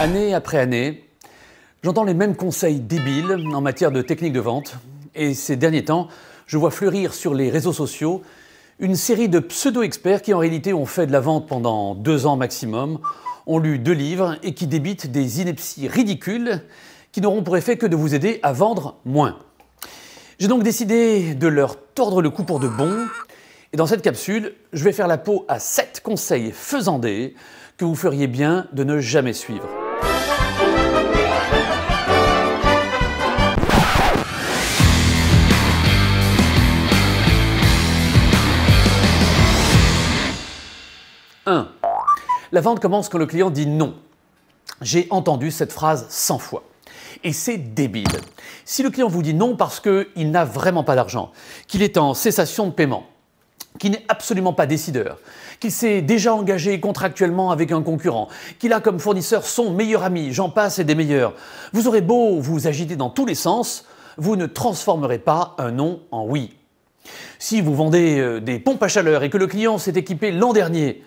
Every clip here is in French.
Année après année, j'entends les mêmes conseils débiles en matière de technique de vente. Et ces derniers temps, je vois fleurir sur les réseaux sociaux une série de pseudo-experts qui en réalité ont fait de la vente pendant deux ans maximum, ont lu deux livres et qui débitent des inepties ridicules qui n'auront pour effet que de vous aider à vendre moins. J'ai donc décidé de leur tordre le cou pour de bon. Et dans cette capsule, je vais faire la peau à sept conseils faisandés que vous feriez bien de ne jamais suivre. 1. La vente commence quand le client dit non. J'ai entendu cette phrase 100 fois. Et c'est débile. Si le client vous dit non parce qu'il n'a vraiment pas d'argent, qu'il est en cessation de paiement, qui n'est absolument pas décideur, qu'il s'est déjà engagé contractuellement avec un concurrent, qu'il a comme fournisseur son meilleur ami, j'en passe et des meilleurs. Vous aurez beau vous agiter dans tous les sens, vous ne transformerez pas un non en oui. Si vous vendez euh, des pompes à chaleur et que le client s'est équipé l'an dernier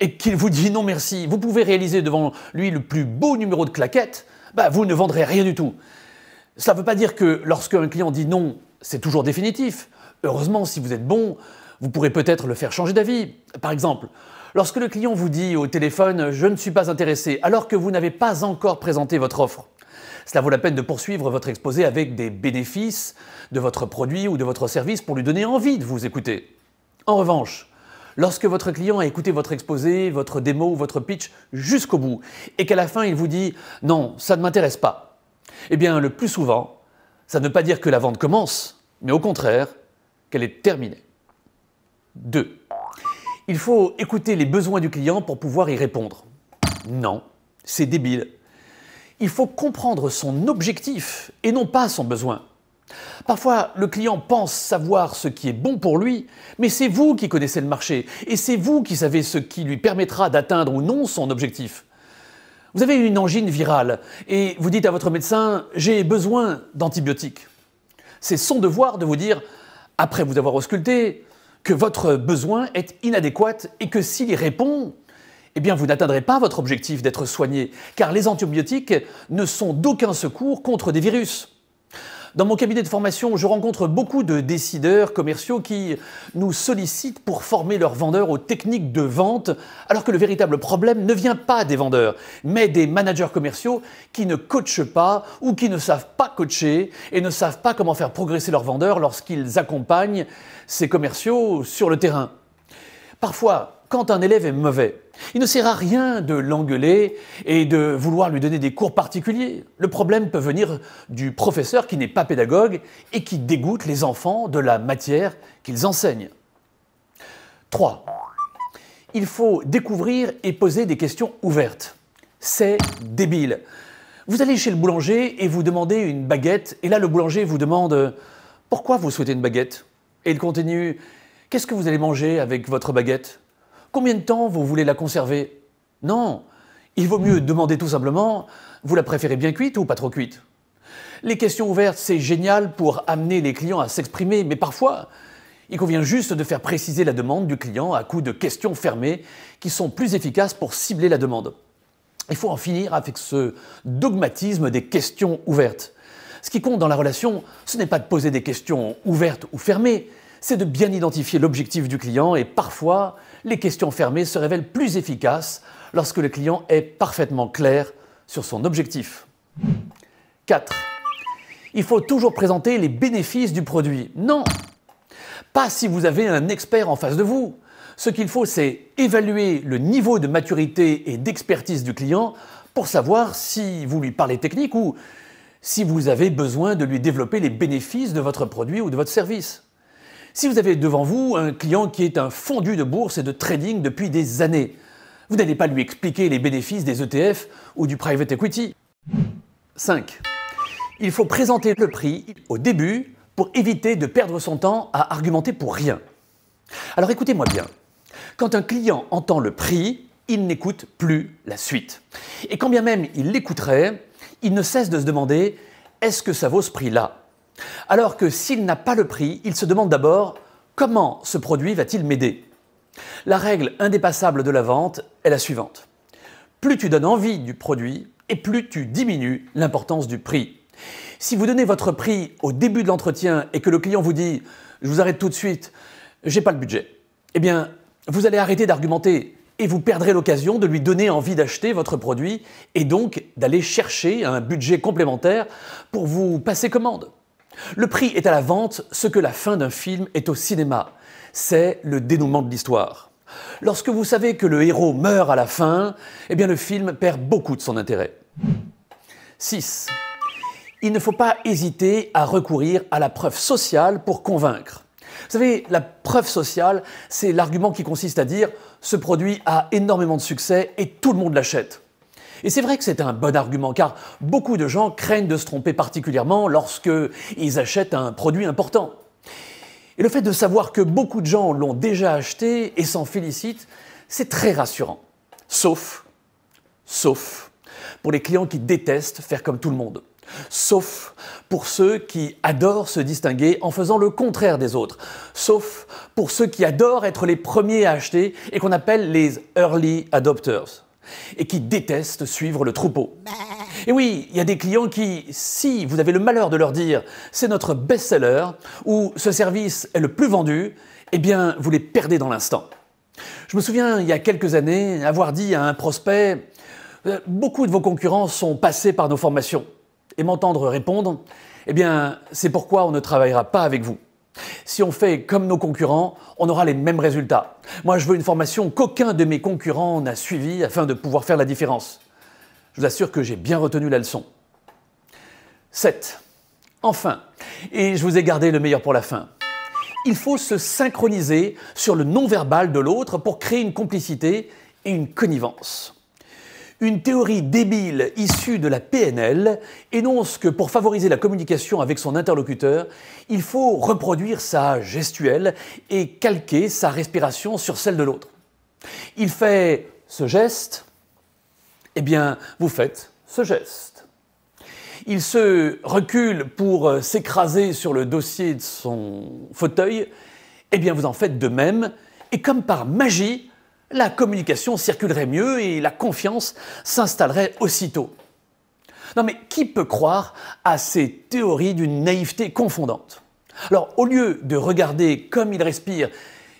et qu'il vous dit non merci, vous pouvez réaliser devant lui le plus beau numéro de claquette, bah, vous ne vendrez rien du tout. Cela ne veut pas dire que lorsque un client dit non, c'est toujours définitif. Heureusement, si vous êtes bon, vous pourrez peut-être le faire changer d'avis. Par exemple, lorsque le client vous dit au téléphone ⁇ Je ne suis pas intéressé ⁇ alors que vous n'avez pas encore présenté votre offre. Cela vaut la peine de poursuivre votre exposé avec des bénéfices de votre produit ou de votre service pour lui donner envie de vous écouter. En revanche, lorsque votre client a écouté votre exposé, votre démo ou votre pitch jusqu'au bout et qu'à la fin il vous dit ⁇ Non, ça ne m'intéresse pas ⁇ eh bien le plus souvent, ça ne veut pas dire que la vente commence, mais au contraire, qu'elle est terminée. 2. Il faut écouter les besoins du client pour pouvoir y répondre. Non, c'est débile. Il faut comprendre son objectif et non pas son besoin. Parfois, le client pense savoir ce qui est bon pour lui, mais c'est vous qui connaissez le marché et c'est vous qui savez ce qui lui permettra d'atteindre ou non son objectif. Vous avez une angine virale et vous dites à votre médecin J'ai besoin d'antibiotiques. C'est son devoir de vous dire Après vous avoir ausculté, que votre besoin est inadéquat et que s'il y répond, eh bien vous n'atteindrez pas votre objectif d'être soigné, car les antibiotiques ne sont d'aucun secours contre des virus. Dans mon cabinet de formation, je rencontre beaucoup de décideurs commerciaux qui nous sollicitent pour former leurs vendeurs aux techniques de vente, alors que le véritable problème ne vient pas des vendeurs, mais des managers commerciaux qui ne coachent pas ou qui ne savent pas coacher et ne savent pas comment faire progresser leurs vendeurs lorsqu'ils accompagnent ces commerciaux sur le terrain. Parfois, quand un élève est mauvais, il ne sert à rien de l'engueuler et de vouloir lui donner des cours particuliers. Le problème peut venir du professeur qui n'est pas pédagogue et qui dégoûte les enfants de la matière qu'ils enseignent. 3. Il faut découvrir et poser des questions ouvertes. C'est débile. Vous allez chez le boulanger et vous demandez une baguette, et là le boulanger vous demande Pourquoi vous souhaitez une baguette Et il continue Qu'est-ce que vous allez manger avec votre baguette Combien de temps vous voulez la conserver Non, il vaut mieux demander tout simplement, vous la préférez bien cuite ou pas trop cuite Les questions ouvertes, c'est génial pour amener les clients à s'exprimer, mais parfois, il convient juste de faire préciser la demande du client à coup de questions fermées qui sont plus efficaces pour cibler la demande. Il faut en finir avec ce dogmatisme des questions ouvertes. Ce qui compte dans la relation, ce n'est pas de poser des questions ouvertes ou fermées, c'est de bien identifier l'objectif du client et parfois, les questions fermées se révèlent plus efficaces lorsque le client est parfaitement clair sur son objectif. 4. Il faut toujours présenter les bénéfices du produit. Non Pas si vous avez un expert en face de vous. Ce qu'il faut, c'est évaluer le niveau de maturité et d'expertise du client pour savoir si vous lui parlez technique ou si vous avez besoin de lui développer les bénéfices de votre produit ou de votre service. Si vous avez devant vous un client qui est un fondu de bourse et de trading depuis des années, vous n'allez pas lui expliquer les bénéfices des ETF ou du private equity. 5. Il faut présenter le prix au début pour éviter de perdre son temps à argumenter pour rien. Alors écoutez-moi bien. Quand un client entend le prix, il n'écoute plus la suite. Et quand bien même il l'écouterait, il ne cesse de se demander est-ce que ça vaut ce prix-là alors que s'il n'a pas le prix, il se demande d'abord comment ce produit va-t-il m'aider La règle indépassable de la vente est la suivante. Plus tu donnes envie du produit et plus tu diminues l'importance du prix. Si vous donnez votre prix au début de l'entretien et que le client vous dit je vous arrête tout de suite, j'ai pas le budget, eh bien vous allez arrêter d'argumenter et vous perdrez l'occasion de lui donner envie d'acheter votre produit et donc d'aller chercher un budget complémentaire pour vous passer commande. Le prix est à la vente ce que la fin d'un film est au cinéma. C'est le dénouement de l'histoire. Lorsque vous savez que le héros meurt à la fin, eh bien le film perd beaucoup de son intérêt. 6. Il ne faut pas hésiter à recourir à la preuve sociale pour convaincre. Vous savez, la preuve sociale, c'est l'argument qui consiste à dire ce produit a énormément de succès et tout le monde l'achète. Et c'est vrai que c'est un bon argument car beaucoup de gens craignent de se tromper particulièrement lorsqu'ils achètent un produit important. Et le fait de savoir que beaucoup de gens l'ont déjà acheté et s'en félicitent, c'est très rassurant. Sauf, sauf pour les clients qui détestent faire comme tout le monde. Sauf pour ceux qui adorent se distinguer en faisant le contraire des autres. Sauf pour ceux qui adorent être les premiers à acheter et qu'on appelle les early adopters et qui détestent suivre le troupeau. Bah. Et oui, il y a des clients qui, si vous avez le malheur de leur dire c'est notre best-seller ou ce service est le plus vendu, eh bien vous les perdez dans l'instant. Je me souviens, il y a quelques années, avoir dit à un prospect euh, Beaucoup de vos concurrents sont passés par nos formations. Et m'entendre répondre Eh bien, c'est pourquoi on ne travaillera pas avec vous. Si on fait comme nos concurrents, on aura les mêmes résultats. Moi, je veux une formation qu'aucun de mes concurrents n'a suivie afin de pouvoir faire la différence. Je vous assure que j'ai bien retenu la leçon. 7. Enfin, et je vous ai gardé le meilleur pour la fin. Il faut se synchroniser sur le non-verbal de l'autre pour créer une complicité et une connivence. Une théorie débile issue de la PNL énonce que pour favoriser la communication avec son interlocuteur, il faut reproduire sa gestuelle et calquer sa respiration sur celle de l'autre. Il fait ce geste, eh bien, vous faites ce geste. Il se recule pour s'écraser sur le dossier de son fauteuil, eh bien, vous en faites de même, et comme par magie, la communication circulerait mieux et la confiance s'installerait aussitôt. Non mais qui peut croire à ces théories d'une naïveté confondante Alors au lieu de regarder comme il respire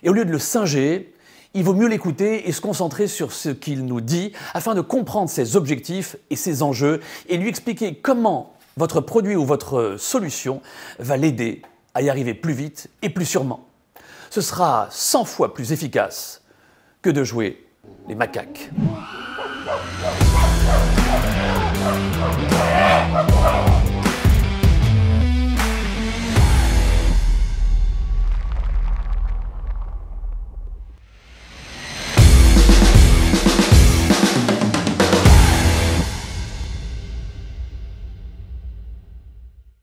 et au lieu de le singer, il vaut mieux l'écouter et se concentrer sur ce qu'il nous dit afin de comprendre ses objectifs et ses enjeux et lui expliquer comment votre produit ou votre solution va l'aider à y arriver plus vite et plus sûrement. Ce sera 100 fois plus efficace que de jouer les macaques.